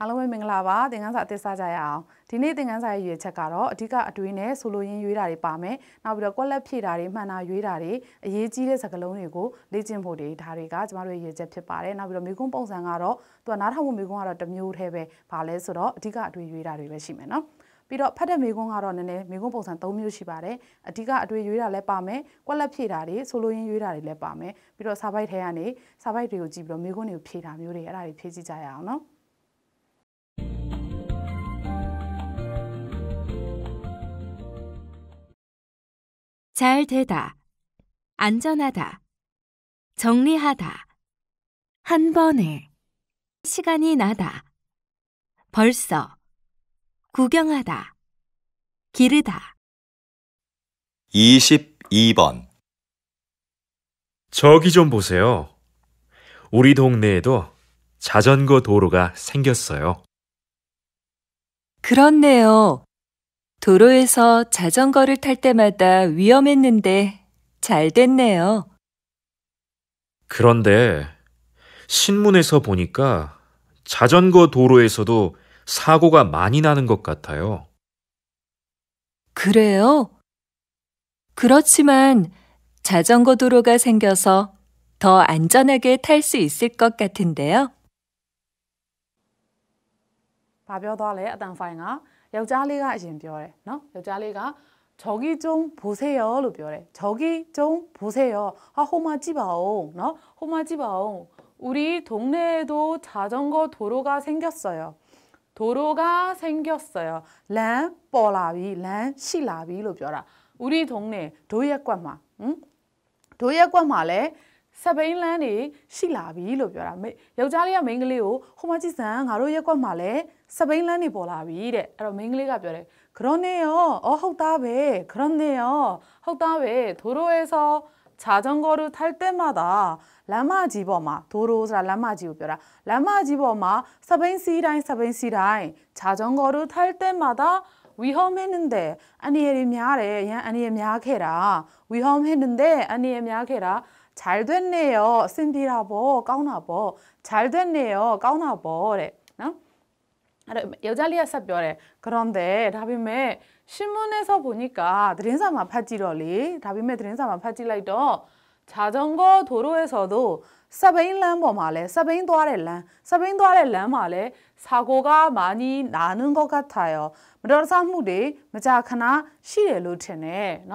အားလုံးပဲမင်္ဂလာပါသင်ခန်းစာအသစ်စကြရအောင်ဒီနေ့သင်ခန်းစာရဲ့ရွေချက်ကတော့အဓိကအတွင်းနဲ့ဆိုလိုရင်းရွေးတာတွေပါမယ်နောက်ပြီးတော့ကွက်လက်ဖြည့်တာတွေမှန်တာရွေးတာတွေအရေးကြီးတဲ့စကားလုံးတွေကိုလေ့ကျင့်ဖို့တွေဒါတွေကကျမတို့ရဲ့ရွေချက်ဖြစ်ပါတယ်နောက်ပြီးတော့မိကွန်းပုံစံကတော့သူကနားထောင်မှုမိကွန်းကတော့တစ်မျိုးတည်းပဲဘာလဲဆိုတော့အဓိကအတွင်းရွေးတာတွေပဲရှိမယ်နော်ပြီးတော့ဖတ်တဲ့မိကွန်းကတော့နည်းနည်းမိကွန်းပုံစံ၃မျိုးရှိပါတယ်အဓိကအတွေ့ရွေးတာလည်းပါမယ်ကွက်လက်ဖြည့်တာတွေဆိုလိုရင်းရွေးတာတွေလည်းပါမယ်ပြီးတော့စာပိုက်ထဲကနေစာပိုက်တွေကိုကြည့်ပြီးတော့မိကွန်းတွေကိုဖြည့်တာမျိုးတွေအဲ့ဒါတွေဖြည့်ကြည့်ကြရအောင်နော်잘 되다, 안전하다, 정리하다, 한 번에, 시간이 나다, 벌써, 구경하다, 기르다. 22번 저기 좀 보세요. 우리 동네에도 자전거 도로가 생겼어요. 그렇네요. 도로에서 자전거를 탈 때마다 위험했는데 잘 됐네요. 그런데 신문에서 보니까 자전거 도로에서도 사고가 많이 나는 것 같아요. 그래요? 그렇지만 자전거 도로가 생겨서 더 안전하게 탈 수 있을 것 같은데요. 여자ာက်ျားလေးကအ 저기 좀 보세요 လို 저기 좀 보세요 아 호마 지바옹 너 호마 지바옹 우리 동네에도 자전거 도로가 생겼어요 도로가 생겼어요 란 뽀라비 란 시라비로 ပြ 우리 동네 도예관마 응 도예관마래 ဆက်ဘိန်းလန်းနေရှိလာပြီလို့ပြောတာမိယောက်ျားလေးကမိန်းကလေးကိုဟိုမကြီးစံငါတို့ရက်ကွက်မှာလဲဆက်ဘိန်းလန်းနေပေါ်လာပြီတဲ့အဲ့တော့မိန်းကလေးကပြောတယ်ဂရွန်နေရောအော်ဟုတ်သားပဲဂရွန်နေရောဟုတ်သားပဲသူတို့ရဲ့ဆောခြာကြုံကိုထိုက်တဲ့မှာသာလမ်းမကြီးပေါ်မှာဒိုးဒိုးဆိုတာလမ်းမကြီးကိုပြောတာလမ်းမကြီးပေါ်မှာစပိန်စီတိုင်းစပိန်စီတိုင်းခြာကြုံကိုထိုက်တဲ့မှာသာ we home in there အနေရည်များတယ်ရန်အနေရည်များခဲ့တာ we home in there အနေရည်များခဲ့တာ잘 됐네요. 신디라보 까우나보. 잘 됐네요. 까우나보래. 어? 여자리아 사별에 그런데 라비메 신문에서 보니까 드린사만 파지러리 라비메 드린사만 파지라이더 자전거 도로에서도 사베인람보 뭐 말해. 사베인 도아렐란 사베인도아렐란 말해. 사고가 많이 나는 것 같아요. 무더사무리 무자카나 시레루체네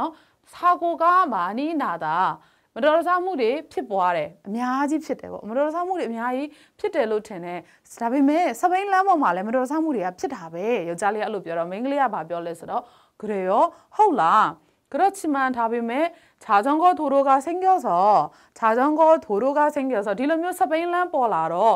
사고가 많이 나다. မတော်တဆမှုတွေဖြစ်ပွားတယ်အများကြီးဖြစ်တယ်ပေါ့မတော်တဆမှုတွေအများကြီးဖြစ်တယ်လို့ထင်တယ်ဒါပေမဲ့စပိန်လမ်းပေါ်မှာလည်းမတော်တဆမှုတွေကဖြစ်တာပဲယောက်ျားလေးကအဲ့လိုပြောတော့မိန်းကလေးကဘာပြောလဲဆိုတော့ဂရေရောဟုတ်လား그렇지만다음에자전거도로가생겨서자전거도로가생겨서ဒီလိုမျိုးစပိန်လမ်းပေါ်လာတော့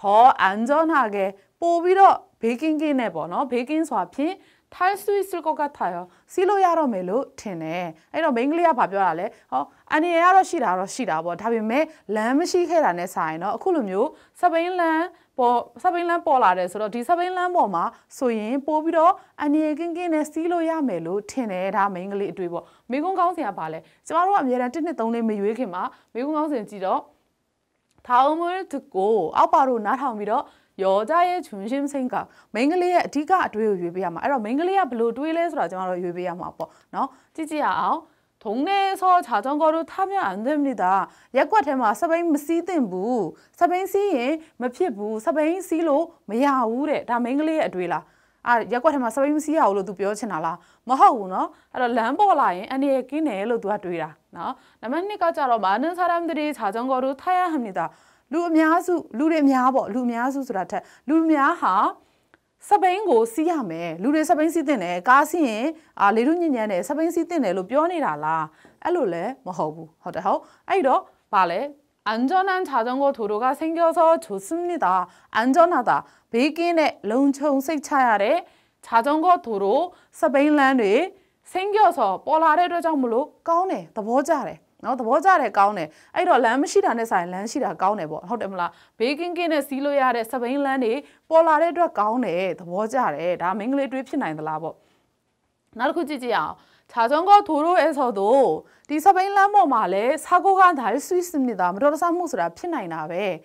더안전하게ပို့ပြီးတော့ဘေကင်းကင်းနဲ့ပေါ့နော်ဘေကင်းဆိုတာဖြင့်ထိုင်းဆွစ်စလ်ကောက်ကထားရစီလို့ရတော့မယ်လို့ထင်တယ်အဲ့တော့မိန်းကလေးကဘာပြောတာလဲဟောအန်ရရတော့ရှိတာတော့ရှိတာပေါ့ဒါပေမဲ့လမ်းမရှိခဲ့တာနဲ့ဆိုင်တော့အခုလိုမျိုးစပိန်လမ်းပေါ်စပိန်လမ်းပေါ်လာတယ်ဆိုတော့ဒီစပိန်လမ်းပေါ်မှာဆိုရင်ပို့ပြီးတော့အန်ရကင်းကင်းနဲ့စီးလို့ရမယ်လို့ထင်တယ်ဒါမိန်းကလေးအတွေ့ပေါ့မိကုန်းကောင်းစင်ကပါလဲကျမတို့ကအများတန်းတစ်နှစ်သုံးလေးမရွေးခင်မှာမိကုန်းကောင်းစင်ကြည့်တော့ထောင်မွေးသူကိုအောက်ပါတို့နားထောင်ပြီးတော့ယောကြရဲ့ချွန်းရှင်းစိမ့်ကမိန်းကလေးရဲ့အဓိကအတွေ့ကိုရွေးပေးရမှာအဲ့တော့မိန်းကလေးကဘလို့တွေးလဲဆိုတော့ကျမတို့ရွေးပေးရမှာပေါ့နော်ကြည့်ကြည့်အောင်동네에서자전거를타면안됩니 다. 약과대마서베인시든부서베인시인마피부서베인시로마야우래다맹글리의아들라အဲ့ရက်ကွက်ထဲမှာစပိန်မစီးရအောင်လို့ तू ပြောချင်တာလားမဟုတ်ဘူးเนาะအဲ့တော့လမ်းပေါ်လာရင်အနေရကင်းတယ်လို့ तू ကတွေးတာเนาะနံပါတ်2ကကြတော့မာနန်ဆာရမ်တရီခြာကြောင့်ကိုတို့ထားရဟမ်နေတာလူအများစုလူတွေအများပေါ့လူအများစုဆိုတာထက်လူအများဟာစပိန်ကိုစီးရမယ်လူတွေစပိန်စီးတင်တယ်ကားစီးရင်အာလေလူညဉ့်ညံ့တယ်စပိန်စီးတင်တယ်လို့ပြောနေတာလားအဲ့လိုလည်းမဟုတ်ဘူးဟုတ်တယ်ဟုတ်အဲ့တော့ပါလေ안전한자전거도로가생겨서좋습니 다. 안전하 다. 베이킨의롱청색차야래자전거도로스페인란에생겨서뻘아래로정물로꺼내더보자 래. နော်သဘောကျတယ်ကောင်းတယ်အဲ့တော့လမ်းမရှိတာနဲ့ဆိုင်လမ်းရှိတာကောင်းတယ်ပေါ့ဟုတ်တယ်မလားဘေးကင်းကင်းနဲ့စီးလို့ရတဲ့စပိန်လမ်းတွေပေါ်လာတဲ့အတွက်ကောင်းတယ်သဘောကျတယ်ဒါမင်္ဂလာတွေးဖြစ်နိုင်သလားပေါ့နောက်တစ်ခုကြည့်ကြည့်အောင်茶전과도로에서도디서베인란모마레사고가날수있습니다무더러사무스라피나이나베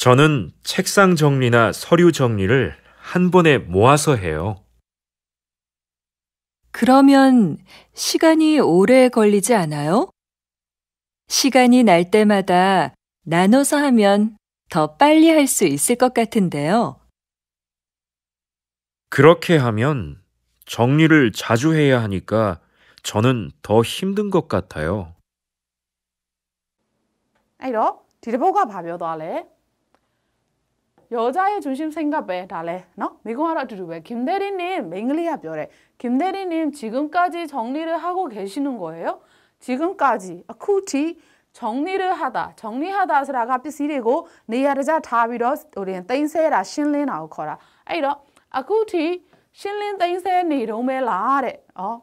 저는 책상 정리나 서류 정리를 한 번에 모아서 해요. 그러면 시간이 오래 걸리지 않아요? 시간이 날 때마다 나눠서 하면 더 빨리 할 수 있을 것 같은데요. 그렇게 하면 정리를 자주 해야 하니까 저는 더 힘든 것 같아요. အဲ့တော့ဒီတစ် 여자의 중심 생각 왜 달래? 너? 미국알아 두루베. 김대리님, 맹리야 별에. 김대리님 지금까지 정리를 하고 계시는 거예요? 지금까지 아, 쿠티 정리를 하다. 정리하다 스라가 피시리고 네야르자 다비로 우리는 땡세라 신린 아우커라. 아이러 아쿠티 신린 땡세 니롱메라레 어?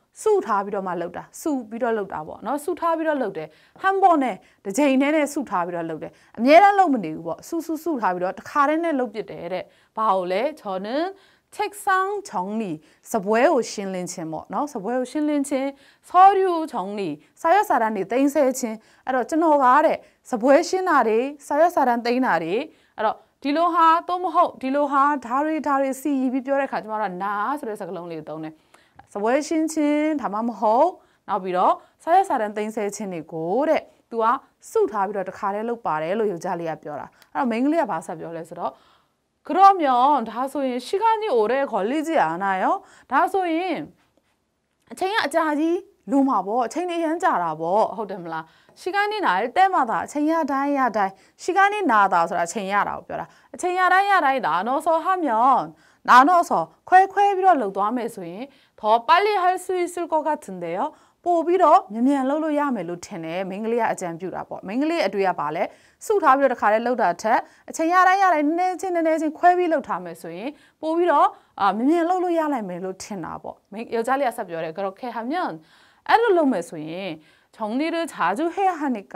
စုထားပြီးတော့မှလှုပ်တာစုပြီးတော့လှုပ်တာပေါ့နော်စုထားပြီးတော့လှုပ်တယ်ဟမ်ဘော့နဲ့တစ်ချိန်တည်းနဲ့စုထားပြီးတော့လှုပ်တယ်အများအားလှုပ်မနေဘူးပေါ့စုစုစုထားပြီးတော့တစ်ခါတည်းနဲ့လှုပ်ပစ်တယ်တဲ့ဘာလို့လဲချော်နင်း take sang chong ni စပွဲကိုရှင်းလင်းခြင်းပေါ့နော်စပွဲကိုရှင်းလင်းခြင်း sorry chong ni စာရွက်စာတမ်းတွေတင်ဆဲခြင်းအဲ့တော့ကျွန်တော်ကတဲ့စပွဲရှင်းတာတွေစာရွက်စာတမ်းတင်တာတွေအဲ့တော့ဒီလိုဟာသို့မဟုတ်ဒီလိုဟာဒါတွေဒါတွေစီရီပြီးပြောတဲ့ခါကျမတို့ကနာဆိုတဲ့စကားလုံးလေးသုံးတယ်စပွဲရှင်းခြင်းဒါမှမဟုတ်နောက်ပြီးတော့ဆာရစာတန်သိမ်းဆဲခြင်းတွေကိုတဲ့သူကစုထားပြီးတော့တခါတည်းလုပ်ပါတယ်လို့ယောက်ျားလေးကပြောတာအဲ့တော့မိန်းကလေးကဘာဆက်ပြောလဲဆိုတော့그러면다소인시간이오래걸리지않아요다소인အချိန်ကအကြာကြီးလုံးမှာပေါ့အချိန်လေးရမ်းကြာတာပေါ့ဟုတ်တယ်မလားရှိကနေနာတဲ့မှာတာအချိန်ရတိုင်းရတိုင်းရှိကနေနာတာဆိုတာအချိန်ရတာကိုပြောတာအချိန်ရတိုင်းရတိုင်းတာနော်ဆိုဟာမြောင်း나눠서ခွဲခွဲပြီးတော့လှုပ်သွားမယ်ဆိုရင်더빨리할수있을것같은데요ပို့ပြီးတော့မြန်မြန်လှုပ်လို့ရမယ်လို့ထင်တယ်မိန်းကလေးကအကြံပြုတာပေါ့မိန်းကလေးအတွေ့အပါလဲစုထားပြီးတော့တခါလဲလှုပ်တာထက်အချိန်ရတိုင်းရတိုင်းနည်းနည်းချင်းနည်းနည်းချင်းခွဲပြီးလှုပ်ထားမယ်ဆိုရင်ပို့ပြီးတော့အာမြန်မြန်လှုပ်လို့ရနိုင်မယ်လို့ထင်တာပေါ့မိန်းယောက်ျားလေးကဆက်ပြောတယ်ကတော့ခဲဟာမြန်အဲ့လိုလုပ်မယ်ဆိုရင်ခြုံလေးတွေခြားကျူဟဲဟာနိက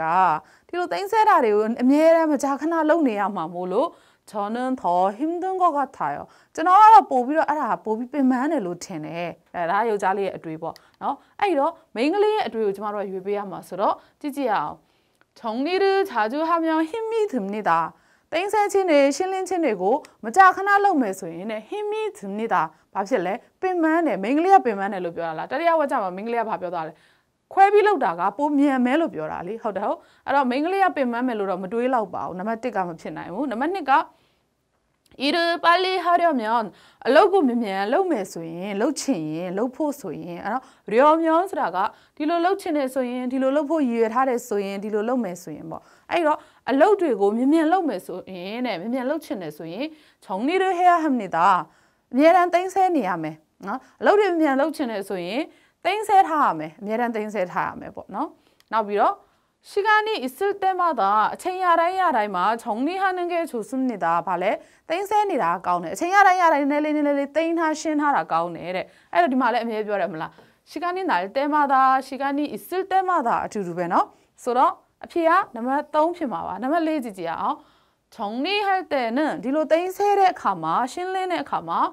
ဒီလိုသိမ့်ဆဲတာတွေကိုအများအားမကြာခဏလုပ်နေရမှာမို့လို့저는더힘든것같아 요. ကျွန်တော်ကတော့ပို့ပြီးတော့အဲ့ဒါပို့ပြီးပင်ပန်းတယ်လို့ထင်တယ်။အဲဒါယောက်ျားလေးရဲ့အတွေ့ပေါ့နော်။အဲ့တော့မိန်းကလေးရဲ့အတွေ့ကိုကျွန်တော်တို့ရွေးပေးရမှာဆိုတော့ကြည့်ကြည့်အောင်။정리를자주하면힘이듭니다။တင်းဆဲချင်းတွေရှင်းလင်းချင်းတွေကိုမကြခဏလုပ်မယ်ဆိုရင်ね힘이듭니다။ဘာဖြစ်လဲပင်ပန်းတယ်မိန်းကလေးကပင်ပန်းတယ်လို့ပြောတာလား။တတိယဝါကျမှာမိန်းကလေးကဘာပြောသွားလဲ။ခွဲပြီးလောက်တာကပိုမြန်မဲလို့ပြောတာလေဟုတ်တယ်ဟုတ်အဲ့တော့မိန်းကလေးကပင်မမဲလို့တော့မတွေးလောက်ပါဘူးနံပါတ်1ကမဖြစ်နိုင်ဘူးနံပါတ်2က일을빨리하려면럭고면럭매소인럭친럭포소인알아려면ဆိုတာကဒီလိုလှုပ်ချင်နေဆိုရင်ဒီလိုလှုပ်ဖို့ရည်ရထားတယ်ဆိုရင်ဒီလိုလှုပ်မယ်ဆိုရင်ပေါ့အဲ့တော့အလုပ်တွေကိုမြင်မြန်လှုပ်မယ်ဆိုရင်တဲ့မြင်မြန်လှုပ်ချင်တယ်ဆိုရင်ခြုံနေတဲ့ဟဲဟမ်နေတာအများရန်သိမ့်ဆဲနေရမယ်နော်အလုပ်တွေမြန်မြန်လှုပ်ချင်တယ်ဆိုရင်သိမ့်ဆဲထားရမယ်အများရန်သိမ့်ဆဲထားရမယ်ပေါ့နော်နောက်ပြီးတော့ 시간이 있을 때마다 챙야라이야라이마 정리하는 게 좋습니다. 발에 땡센이라 까오네. 챙야라이야라이넬리넬리 땡하신하라 까오네. 에러 디말레 에 묘라 몰라. 시간이 날 때마다 시간이 있을 때마다 두루베너. 쏘러 피 앞이야 넘버 3ဖ마와်မှာပါ 넘버 정리할 때는 리로 땡세레 가마 신린에 가마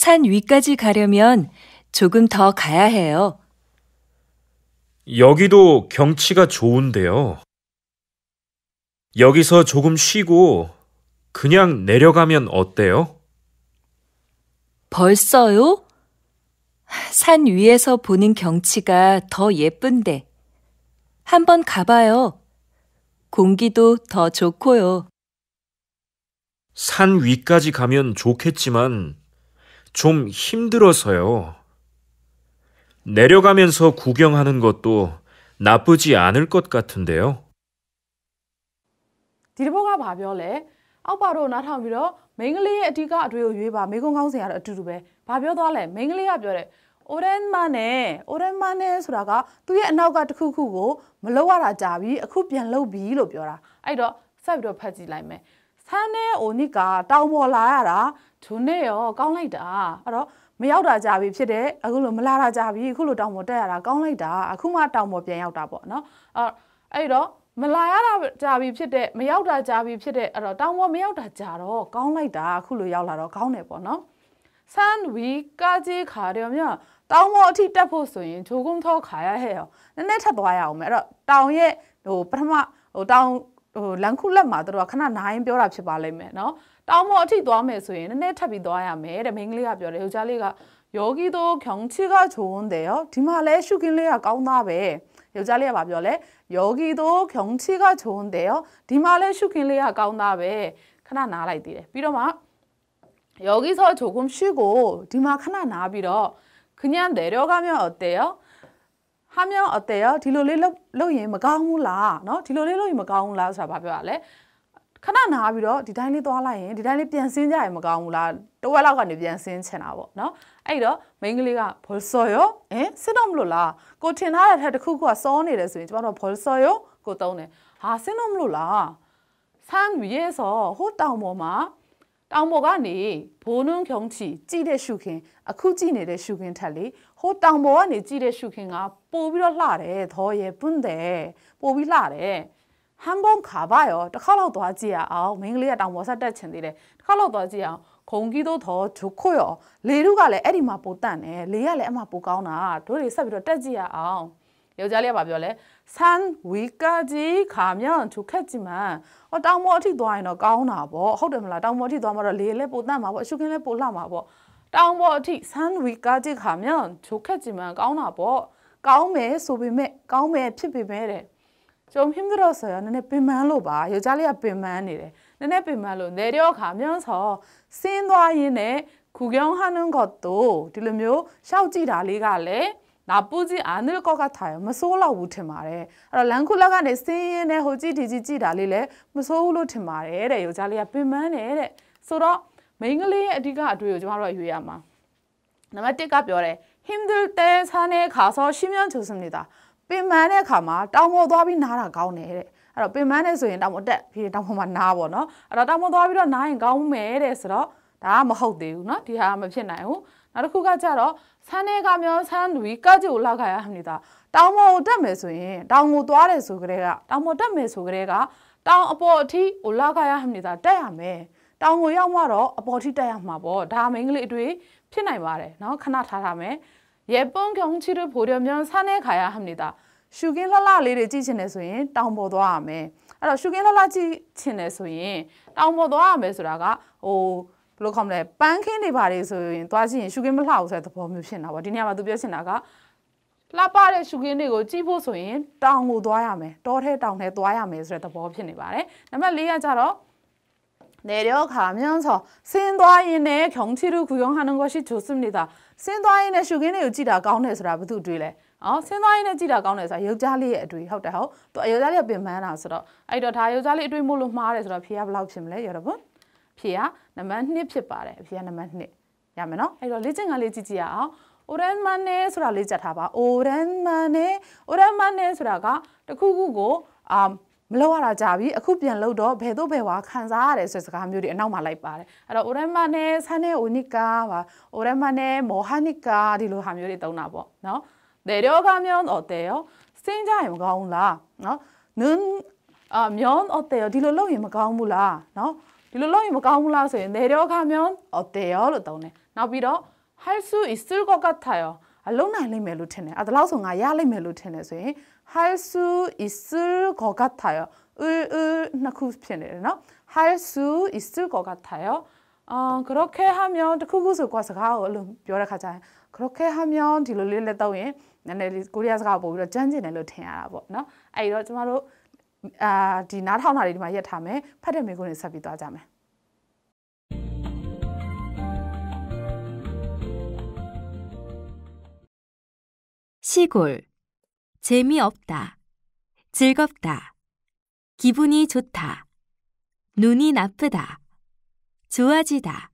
산 위까지 가려면 조금 더 가야 해요. 여기도 경치가 좋은데요. 여기서 조금 쉬고 그냥 내려가면 어때요? 벌써요? 산 위에서 보는 경치가 더 예쁜데. 한번 가봐요. 공기도 더 좋고요. 산 위까지 가면 좋겠지만 좀 힘들어서요. 내려가면서 구경하는 것도 나쁘지 않을 것 같은데요. 디리보가 봐 별래. အောက်ပါတော့နားထောင်ပြီးတော့မိန်းကလေးရဲ့အဓိကအတွေ့ကိုရွေးပါမိကုံကောင်းစင်ရတော့အတူတူပဲ။ဘာပြောသွားလဲမိန်းကလေးကပြောတယ်။ Oren mane Oren mane ဆိုတာကသူ့ရဲ့အနောက်ကတစ်ခုခုကိုမလောက်ရတာကြာပြီအခုပြန်လောက်ပြီလို့ပြောတာ။အဲ့တော့ဆက်ပြီးတော့ဖတ်ကြည့်လိုက်မယ်။ဆန်းနဲ့အိုနိကတောင်ပေါ်လာရတာဂျုံနဲ့ရောကောင်းလိုက်တာအဲ့တော့မရောက်တာကြာပြီဖြစ်တဲ့အခုလိုမလာတာကြာပြီအခုလိုတောင်ပေါ်တက်ရတာကောင်းလိုက်တာအခုမှတောင်ပေါ်ပြန်ရောက်တာပေါ့နော်အဲ့အဲ့တော့မလာရတာကြာပြီဖြစ်တဲ့မရောက်တာကြာပြီဖြစ်တဲ့အဲ့တော့တောင်ပေါ်မရောက်တာကြာတော့ကောင်းလိုက်တာအခုလိုရောက်လာတော့ကောင်းတယ်ပေါ့နော်ဆန်ဝီကာကြီးခါတယ်မြတောင်ပေါ်အထိတက်ဖို့ဆိုရင်ဂျိုကုန်းထောခါရဟဲ့ရောနည်းနည်းထပ်သွားရအောင်မယ်အဲ့တော့တောင်ရဲ့ဟိုပထမဟိုတောင်ဟိုလန်ခုလက်မှာတို့ကခဏနားရင် ပြောတာဖြစ်ပါလိမ့်မယ်နော်တောင်ပေါ်အထိသွားမယ်ဆိုရင်နည်းနည်းထပ်ပြီးသွားရမယ်တဲ့မိန်းကလေးကပြောတယ်ယောက်ျားလေးကယောဂီတို့ခေါင်းချီကဂျုံတယ်ဟောဒီမှာလဲရှုခင်းလေးကကောင်းသားပဲယောက်ျားလေးကပြောလဲယောဂီတို့ခေါင်းချီကဂျုံတယ်ဟောဒီမှာလဲရှုခင်းလေးကကောင်းသားပဲခဏနားလိုက်သေးတယ်ပြီးတော့မှယောဂီဆိုဂျုံကွန်ရှိကိုဒီမှာခဏနားပြီးတော့ခညံတယ်ရောကမြောက်တယ်ဟောဟာမြောက်အတယ်ဟောဒီလိုလေးလှုပ်ရင်မကောင်းဘူးလားเนาะဒီလိုလေးလှုပ်ရင်မကောင်းဘူးလားဆိုတာဘာပြောရလဲခဏနားပြီးတော့ဒီတိုင်းလေးသွားလိုက်ရင်ဒီတိုင်းလေးပြန်ဆင်းကြရင်မကောင်းဘူးလားတဝက်လောက်ကနေပြန်ဆင်းချင်တာပေါ့နော်အဲ့တော့မိန်းကလေးကဘောလ်ဆော်ယောဟင်စစ်တော့မလို့လားကိုထင်ထားတဲ့ထက်တစ်ခုခုကစောနေတယ်ဆိုရင်ကျမတို့ဘောလ်ဆော်ယောကိုသုံးတယ်ဟာစစ်တော့မလို့လားဆမ်းရဲဆော်ဟိုတောင်ပေါ်မှာတောင်ပေါ်ကနေဘိုးနွန်းခုံချီကြည့်တဲ့ရှုခင်အခုကြည့်နေတဲ့ရှုခင်ထက်လေဟိုတောင်ပေါ်ကနေကြည့်တဲ့ရှုခင်ကပို့ပြီးတော့လှတယ်သောရဲပွန်းတယ်ပို့ပြီးလှတယ်ဟမ်ဘုံခါပါရောတစ်ခါတော့သွားကြည့်ရအောင်မင်းကလေးကတောင်ပေါ်ဆက်တက်ချင်သေးတယ်တစ်ခါတော့သွားကြည့်ရအောင်ခုံကြီးတို့တော့ဂျုခွရောလေတို့ကလည်းအဲ့ဒီမှာပိုတန့်တယ်လေကလည်းအမှပိုကောင်းတာတို့တွေဆက်ပြီးတော့တက်ကြည့်ရအောင်ယောက်ျားလေးကပြောလဲဆန်ဝီကာကြီးခါမြောင်သူခက်ကြီးမန်ဟောတောင်မောအထိသွားရင်တော့ကောင်းတာပေါ့ဟုတ်တယ်မလားတောင်မောအထိသွားမှတော့လေလည်းပိုတန့်မှာပေါ့အရှုခင်းလည်းပိုလှမှာပေါ့တောင်မောအထိဆန်ဝီကာကြီးခါမြောင်သူခက်ကြီးမန်ကောင်းတာပေါ့ကောင်းမယ်ဆိုပေမဲ့ကောင်းမယ်ဖြစ်ပေမဲ့တဲ့ကျုံဖြစ်မတော့ဆိုရနည်းနည်းပင်ပန်းလို့ပါယောက်ျားလေးကပင်ပန်းနေတယ်နည်းနည်းပင်ပန်းလို့နေတော့ခါမြောင်းဆောဆင်းသွားရင်းနဲ့ခုကြောင်ဟနုံကတော့ဒီလိုမျိုးရှောက်ကြည့်တာလေးကလည်းနာပူကြီးအန်ရကောကထိုင်မဆိုးလောက်ဘူးထင်ပါတယ်အဲ့တော့လန်ခုလက်ကနေဆင်းရင်းနဲ့ဟိုကြည့်ဒီကြည့်ကြည့်တာလေးလည်းမဆိုးဘူးလို့ထင်ပါတယ်တဲ့ယောက်ျားလေးကပင်ပန်းတယ်တဲ့ဆိုတော့မိန်းကလေးရဲ့အဓိကအတွေ့ကိုကျမတို့ကရွေးရမှာနံပါတ်1ကပြောတယ်힘들때산에가서쉬면좋습니 다. ပင်ပန်းတဲ့အခါမှာတောင်ပေါ်သွားပြီးနားတာကောင်းတယ်တဲ့အဲ့တော့ပင်ပန်းနေဆိုရင်တောင်ပေါ်တက်ပြီးတောင်ပေါ်မှာနားပေါ့နော်အဲ့တော့တောင်ပေါ်သွားပြီးတော့နားရင်ကောင်းမယ်တဲ့ဆိုတော့ဒါကမဟုတ်သေးဘူးเนาะဒီဟာမဖြစ်နိုင်ဘူးနောက်တစ်ခုကကြတော့ဆန်းတဲ့ကမျိုးဆန်းသူကကြိုလောက်ခါရနေတာတောင်ပေါ်တက်မယ်ဆိုရင်တောင်ကိုသွားတယ်ဆိုကြတဲ့ကတောင်ပေါ်တက်မယ်ဆိုကြတဲ့ကတောင်အပေါ်အထိဟိုလောက်ခါရနေတာတက်ရမယ်တောင်ကိုရောက်မှတော့အပေါ်ထိတက်ရမှာပေါ့ဒါမင်းကလေးအတွေ့ဖြစ်နိုင်ပါတယ်เนาะခဏထားထားမယ်예쁜경치를보려면산에가야합니 다. 슈긴랄라리를찌치네소인다운보도하 메. အဲ့တော့ရှုကင်းလှလှကြည့်ချင်တယ်ဆိုရင်တောင်ပေါ်သွားရမယ်ဆိုတာကဟိုဘယ်လိုခေါမလဲပန်းခင်းတွေပါတွေဆိုရင်သွားကြည့်ရင်ရှုကင်းမလှဘူးဆိုတဲ့သဘောမျိုးဖြစ်နေတာပေါ့ဒီနေရာမှာသူပြောချင်တာကလှပတဲ့ရှုကင်းတွေကိုကြည့်ဖို့ဆိုရင်တောင်ကိုသွားရမယ်တောထဲတောင်ထဲသွားရမယ်ဆိုတဲ့သဘောဖြစ်နေပါတယ်နံပါတ်၄ကကြတော့내려가면서센도아인의경치를구경하는것이좋습니 다. 센도아인의슈겐의유지다가운데서라모두뒤 래. အော်စဉ်းစားရင်းနဲ့ကြည့်တာကောင်းတယ်ဆိုတာယောက်ျားလေးရဲ့အတွေ့ဟုတ်တယ်ဟုတ်သူယောက်ျားလေးကပင်ပန်းတာဆိုတော့အဲ့တော့ဒါယောက်ျားလေးအတွေ့မို့လို့မှားတယ်ဆိုတော့ဖြေကဘယ်လောက်ဖြစ်မလဲရောတော့ဖြေကနံပါတ်1ဖြစ်ပါတယ်ဖြေကနံပါတ်1ရမယ်နော်အဲ့တော့လေ့ကျင့်ခန်းလေးကြည့်ကြည့်ရအောင် orange money ဆိုတာလေးကြက်ထားပါ orange money orange money ဆိုတာကတခုခုကိုအာမလောက်ရတာကြာပြီအခုပြန်လို့တော့ဘယ်တော့ဘယ်ဝါခံစားရတယ်ဆိုတဲ့စကားမျိုးတွေအနောက်မှာလိုက်ပါတယ်အဲ့တော့ orema နဲ့ sane unica ပါ orema နဲ့ mohanica ဒီလိုဟာမျိုးတွေသုံးတာပေါ့နော်တေရောကမျိုးတော့တေရောစင်းကြရင်မကောင်းဘူးလားနော်နင်းအမျိုးတော့တေရောဒီလိုလုပ်ရင်မကောင်းဘူးလားနော်ဒီလိုလုပ်ရင်မကောင်းဘူးလားဆိုရင်တေရောကမျိုးတော့တေရောလို့သုံးတယ်နောက်ပြီးတော့ haisu isul kokatayo အလုံးနိုင်လိမ့်မယ်လို့ထင်တယ်အဲ့ဒါလောက်ဆိုငါရလိမ့်မယ်လို့ထင်တယ်ဆိုရင် 할수 있을 것 같아요. 을, 을, 나 쿠스피네나 할수 있을 것 같아요. 어, 그렇게 하면 그것을 과서 가 얼른 여러 가자. 그렇게 하면 딜릴레 떠오예. 나네 리아에가 보고 전진을 태야 봐. 너. 아이로 ကျမ 아, 디 나타운 하리 마 예, 다음에 파레 메고는 삽이 또 하자면. 시골 재미없다, 즐겁다, 기분이 좋다, 눈이 나쁘다, 좋아지다,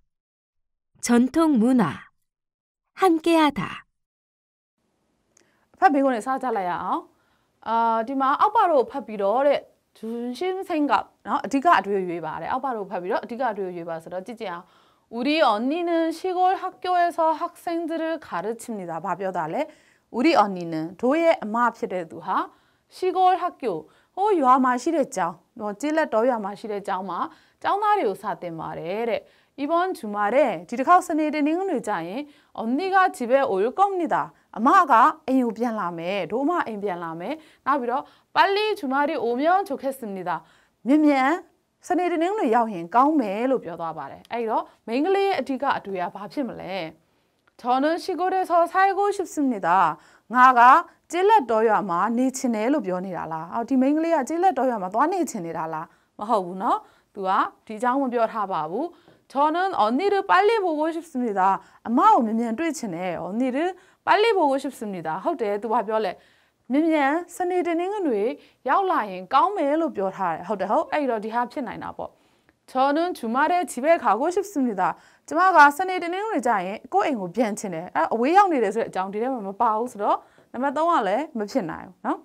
전통 문화, 함께하다. ဖတ်မိကုန်နဲ့စားကြလိုက်ရအောင်အာဒီမှာအောက်ပါတို့ဖတ်ပြီးတော့တဲ့ဂျွန်ရှင်းစိန်ကနော်အဓိကအတွေ့ရွေးပါတယ်အောက်ပါတို့ဖတ်ပြီးတော့အဓိကအတွေ့ရွေးပါဆိုတော့ကြည့်ကြအောင် 우리 언니는 시골 학교에서 학생들을 가르칩니다. 봐 뼈다래. ဥရီအောင်နီနန်တို့ရဲ့အမဖြစ်တဲ့သူဟာရှီဂိုဟက်ကျိုဟိုရွာမှာရှိတဲ့ကျောင်းတော့ကျေးလက်တော်ရွာမှာရှိတဲ့ကျောင်းမှာကျောင်းသားတွေကိုစတင်ပါတယ်တဲ့이번주말에디르카우스네데닝을자인언니가집에올겁니다အမကအိမ်ကိုပြန်လာမယ်ဒို့အမအိမ်ပြန်လာမယ်နောက်ပြီးတော့ပလီဂျူမာရီအိုမြောင်းချိုခက်စနေတာမြ мян စနေတနင်္ဂနွေရောက်ရင်ကောင်းမယ်လို့ပြောသွားပါတယ်အဲ့တော့မိန်းကလေးရဲ့အဓိကအတွေ့အကြုံဘာဖြစ်မလဲ저는시골에서살고싶습니 다. 나가찔렛떠야마네친애로변이라 라. 아, 디맹글리야찔렛떠야마또네친이라 라. 마하구 나. 두아뒤장은벼라바 부. 저는언니를빨리보고싶습니 다. 아마오면뛰치 네. 언니를빨리보고싶습니 다. 허대두아별 래. မြန်မြန်စနေတနင်္ဂနွေရောက်လာရင်ကောင်းမယ်လို့ပြောထားတယ်ဟုတ်တယ်ဟုတ်အဲ့တော့ဒီဟာဖြစ်နိုင်တာပေါ့저는주말에집에가고싶습니 다. ကျမကစနေတနေ့လုံးနေကြရင်ကိုယ့်အိမ်ကိုပြန်ချင်တယ်အဲအဝေးရောက်နေတယ်ဆိုတဲ့အကြောင်းဒီထဲမှာမပါဘူးဆိုတော့နံပါတ်3ကလည်းမဖြစ်နိုင်ဘူးเนาะ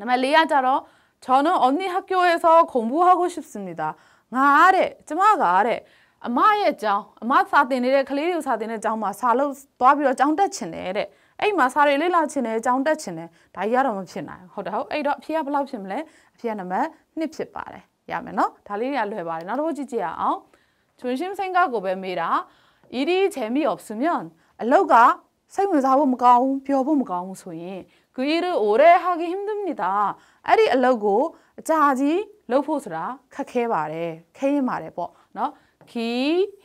နံပါတ်4ကကြတော့저는언니학교에서공부하고싶습니 다. ငါတဲ့ကျမကတဲ့အမရဲ့အကြောင်းအမစာသင်နေတဲ့ကလေးတွေကိုစာသင်တဲ့အကြောင်းမှာစာလုပ်သွားပြီးတော့ကျောင်းတက်ချင်တယ်တဲ့အဲ့မှာစာတွေလေ့လာချင်တယ်ကျောင်းတက်ချင်တယ်ဒါကြီးကတော့မဖြစ်နိုင်ဘူးဟုတ်တယ်ဟုတ်အဲ့တော့အဖြေကဘယ်လောက်ဖြစ်မလဲအဖြေကနံပါတ်1ဖြစ်ပါတယ်ရမယ်နော်ဒါလေးတွေကလွယ်ပါတယ်နောက်တစ်ခုကြည့်ကြည့်အောင်ချွန်ရှင်းစိန်ကကိုပဲမေးတာ ED ချေမီ없으면အလောက်ကစိတ်ဝင်စားဖို့မကောင်းဘူးပျော်ဖို့မကောင်းဘူးဆိုရင်그일을오래하기힘듭니다အဲ့ဒီအလုပ်ကိုအကြာကြီးလုပ်ဖို့ဆိုတာခက်ခဲပါတယ်ခဲရင်ပါတယ်ပေါ့နော်ခီ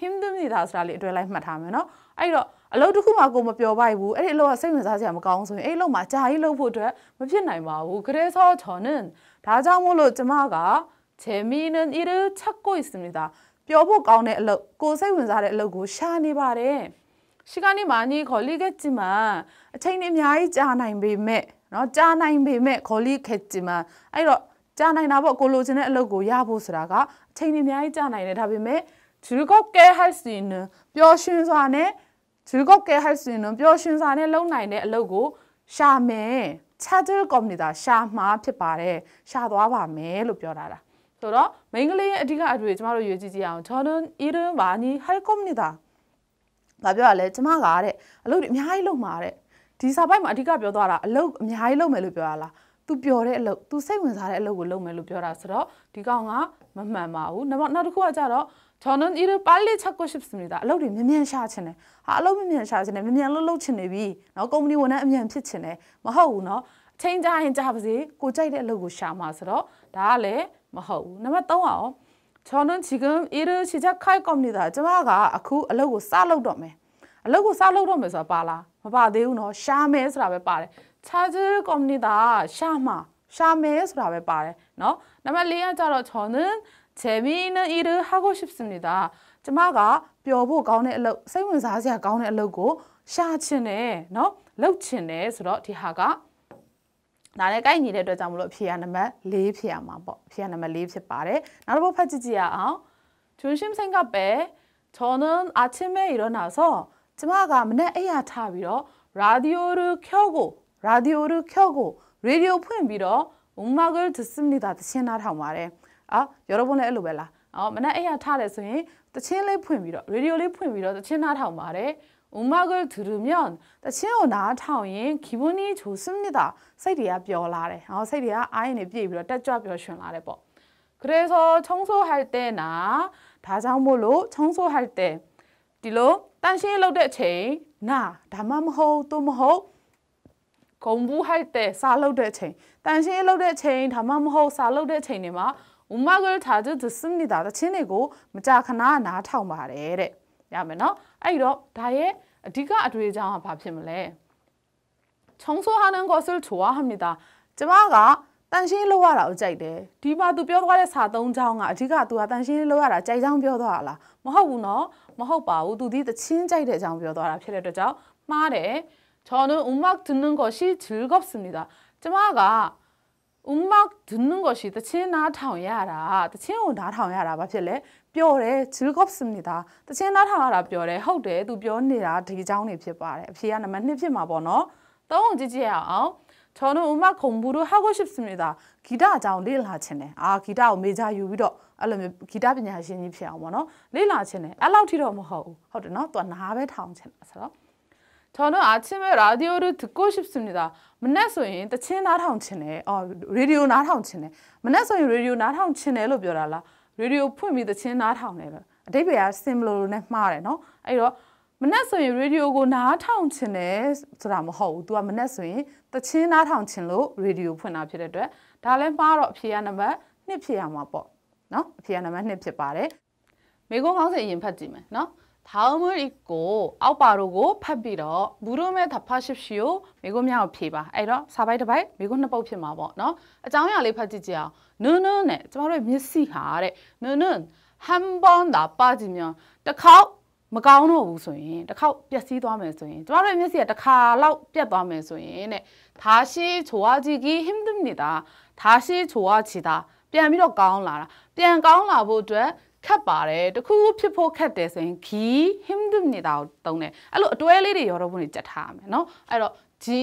힘듭니다ဆိုတာလေးအတွဲလိုက်မှတ်ထားမယ်နော်အဲ့တော့အလုပ်တစ်ခုမှကိုမပျော်ပိုက်ဘူးအဲ့ဒီအလုပ်ကစိတ်ဝင်စားစရာမကောင်းဆိုရင်အဲ့ဒီအလုပ်မှာကြာကြီးလုပ်ဖို့အတွက်မဖြစ်နိုင်ပါဘူး그래서저는ဒါကြောင့်မို့လို့ကျမက 재미있는 일을 찾고 있습니다. 뼈복 가운에 고 세운사를 얻고 샤니 바래 시간이 많이 걸리겠지만 책임이 야이 짜나인 비메 너 어, 짜나인 비메 걸리겠지만 아이로 짜나이나 뭐 골로지는 얻고 야보스라가 책임이 야이 짜나이네 답이메 즐겁게 할 수 있는 뼈 쉰소 안에 즐겁게 할 수 있는 뼈 쉰소 안에 럭나이네 얻고 샤메 찾을 겁니다. 샤마 ဖြစ်ပါတယ်ရှာဆိုတော့ main ကလေးရဲ့အဓိကအတွေ့ကျမတို့ရွေးကြည့်ကြအောင် Jordan Eden ဘာနီ high community ဘာပြောရလဲကျမကတဲ့အလုပ်တွေအများကြီးလုပ်မှာတဲ့ဒီစာပိုက်မှာအဓိကပြောသွားတာအလုပ်အများကြီးလုပ်မယ်လို့ပြောရလား तू ပျော်တဲ့အလုပ် तू စိတ်ဝင်စားတဲ့အလုပ်ကိုလုပ်မယ်လို့ပြောတာဆိုတော့ဒီကောင်ကမမှန်ပါဘူးနောက်နောက်တစ်ခုကကြတော့저는일을빨리찾고싶습니 다. အလုပ်တွေမြန်မြန်ရှာချင်တယ်။ဟာအလုပ်မြန်မြန်ရှာချင်တယ်။မြန်မြန်လှုပ်လှုပ်ချင်နေပြီ။နော်ကုမ္ပဏီဝန်ထမ်းအမြန်ဖြစ်ချင်တယ်။မဟုတ်ဘူးနော်။အချိန်ကြာရင်ကြာပါစေ။ကိုကြိုက်တဲ့အလုပ်ကိုရှာမှာဆိုတော့ဒါကလည်းမဟုတ်ဘူးနံပါတ်3ကရော저는지금일을시작할겁니다ကျမကအခုအလုပ်ကိုစလုပ်တော့မယ်အလုပ်ကိုစလုပ်တော့မယ်ဆိုတာပါလားမပါသေးဘူးเนาะရှာမယ်ဆိုတာပဲပါတယ်찾을겁니다ရှာမှာရှာမယ်ဆိုတာပဲပါတယ်เนาะနံပါတ်4ကကြတော့저는재미있는일을하고싶습니다ကျမကပျော်ဖို့ကောင်းတဲ့အလုပ်စိတ်ဝင်စားစရာကောင်းတဲ့အလုပ်ကိုရှာချင်တယ်เนาะလုပ်ချင်တယ်ဆိုတော့ဒီဟာကဒါနဲ့ကိုက်ညီတဲ့အတွက်ကြောင့်မလို့အဖြေကနံပါတ်၄ဖြစ်ရမှာပေါ့အဖြေကနံပါတ်၄ဖြစ်ပါတယ်နောက်တစ်ပုဒ်ဖတ်ကြည့်ကြရအောင်중심생각배저는아침에일어나서ကျမကမနေ့အိယာထပြီးတော့ရာဒီယိုရူဖြောကိုရာဒီယိုရူဖြောကိုရေဒီယိုဖွင့်ပြီးတော့ဥမာကသစ်မိတာတချင်းနားထောင်ပါတယ်အော်ရောဘုန်းလည်းအဲ့လိုပဲလားအော်မနေ့အိယာထတယ်ဆိုရင်တချင်းလေးဖွင့်ပြီးတော့ရေဒီယိုလေးဖွင့်ပြီးတော့တချင်းနားထောင်ပါတယ် 음악을 들으면 신호 나타오인 기분이 좋습니다. 세리야 뼈라래. 어, 세리야 아이네 비비로 떼쫙 뼈쉬라래 뭐. 그래서 청소할 때나 다장물로 청소할 때 딜로 딴신이 대체나다마호또호 공부할 때 사럭대 체 딴신이 대체다마호 사럭대 체인마 음악을 자주 듣습니다. 친이고 무자카나 나타오마래. 야면은 အဲ့တော့ဒါရဲ့အဓိကအတွေ့အကြုံကဘာဖြစ်မလဲ청소하는것을좋아합니다ကျမကတန်ရှင်းလောက်ရတာကိုကြိုက်တယ်ဒီမှာ तू ပြောသွားတဲ့စာသုံးချောင်းကအဓိက तू ကတန်ရှင်းလောက်ရတာကြိုက်ချောင်းပြောသွားတာလားမဟုတ်ဘူးเนาะမဟုတ်ပါဘူး तू ဒီသချင်းကြိုက်တဲ့အကြောင်းပြောသွားတာဖြစ်တဲ့အတွက်ကြောင့်မှားတယ်저는음악듣는것이즐겁습니다ကျမက 음악듣는것이뜻이나타오야 라. 뜻이오나타오야 라. 맞을 래? 뼈래즐겁습니 다. 뜻이나타오라뼈 래. 허대두뼈니라되게장이피바 래. 피야나만 nep 지마번 호. 똥지지 야. 저는음악공부를하고싶습니 다. 기타장릴하치 네. 아, 기타메자유비로အဲ့လိုမျိုးဂီတပညာရှင်ကြီးဖြစ်အောင်ပေါ့နော်လေ့လာခြင်းနဲ့အဲ့လောက်ထိတော့မဟုတ်ဘူးဟုတ်တယ်နော်သူကနားပဲထောင်ခြင်းဆိုတော့저는아침에라디오를듣고싶습니 다. 문나소인따친나랑치 네. 어, 라디오나랑치 네. 문나소인라디오나랑치네로벼라 라. 라디오품이따친나랑네 라. အတိပ္ပယ်က symbol လို့နဲ့မှားတယ်နော်အဲ့တော့မနက်ဆိုရင် radio ကိုနားထောင်ချင်တယ်ဆိုတာမဟုတ်ဘူး तू ကမနက်ဆိုရင်တချင်းနားထောင်ချင်လို့ radio ဖွင့်တာဖြစ်တဲ့အတွက်ဒါလည်းမှားတော့အဖြေကနံပါတ်1ဖြစ်ရမှာပေါ့နော်အဖြေကနံပါတ်1ဖြစ်ပါတယ်မိကုန်းကောင်းစင်အရင်ဖတ်ကြည့်မယ်နော်다음을읽고아웃바로고팝비러물음에답하십시 오. 미고미아오피 바. 에러사바이드바이미고는뽑히마 보. 너장이야레파지지 야. 너는정말미시하 래. 너는한번나빠지면떡하오မကောင်းတော့ဘူးဆိုရင်တစ်ခေါက်ပျက်စီးသွားမယ်ဆိုရင်ကျမတို့မျက်စိကတစ်ခါလောက်ပြတ်သွားမယ်ဆိုရင်တဲ့ဒါရှိချွာကြီးကြီးဟင်းဒမ်နေတာဒါရှိချွာချီတာပြန်ပြီးတော့ကောင်းလာတာပြန်ကောင်းလာဖို့အတွက်ခက်ပါတယ်တခုဖြစ်ဖို့ခက်တယ်ဆိုရင်ခီဟင်ဒုနေတာကိုသုံးတယ်အဲ့လိုအတွဲလေးတွေရောတော့ဘုန်းကြီးကြက်ထားရမယ်နော်အဲ့တော့ဂျီ